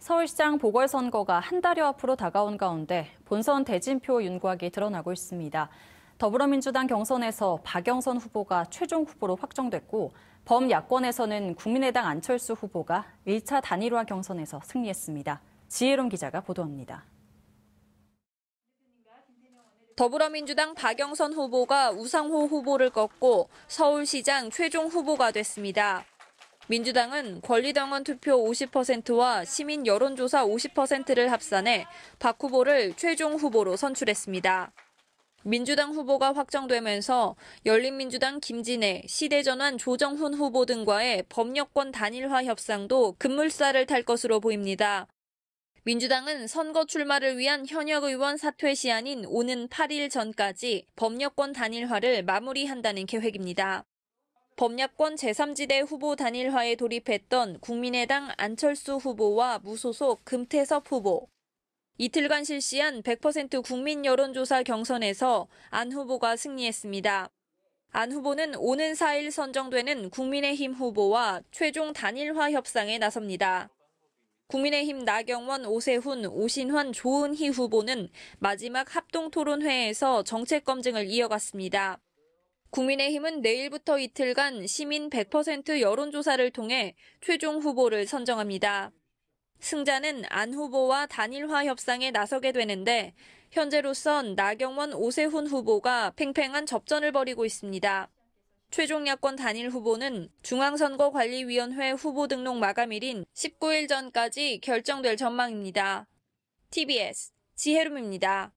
서울시장 보궐선거가 한 달여 앞으로 다가온 가운데 본선 대진표 윤곽이 드러나고 있습니다. 더불어민주당 경선에서 박영선 후보가 최종 후보로 확정됐고 범야권에서는 국민의당 안철수 후보가 1차 단일화 경선에서 승리했습니다. 지혜론 기자가 보도합니다. 더불어민주당 박영선 후보가 우상호 후보를 꺾고 서울시장 최종 후보가 됐습니다. 민주당은 권리당원 투표 50%와 시민 여론조사 50%를 합산해 박 후보를 최종 후보로 선출했습니다. 민주당 후보가 확정되면서 열린민주당 김진애, 시대전환 조정훈 후보 등과의 법력권 단일화 협상도 급물살을 탈 것으로 보입니다. 민주당은 선거 출마를 위한 현역 의원 사퇴 시한인 오는 8일 전까지 법력권 단일화를 마무리한다는 계획입니다. 범야권 제3지대 후보 단일화에 돌입했던 국민의당 안철수 후보와 무소속 금태섭 후보. 이틀간 실시한 100% 국민 여론조사 경선에서 안 후보가 승리했습니다. 안 후보는 오는 4일 선정되는 국민의힘 후보와 최종 단일화 협상에 나섭니다. 국민의힘 나경원, 오세훈, 오신환, 조은희 후보는 마지막 합동 토론회에서 정책 검증을 이어갔습니다. 국민의힘은 내일부터 이틀간 시민 100% 여론조사를 통해 최종 후보를 선정합니다. 승자는 안 후보와 단일화 협상에 나서게 되는데 현재로선 나경원 오세훈 후보가 팽팽한 접전을 벌이고 있습니다. 최종 야권 단일 후보는 중앙선거관리위원회 후보 등록 마감일인 19일 전까지 결정될 전망입니다. TBS 지혜룸입니다.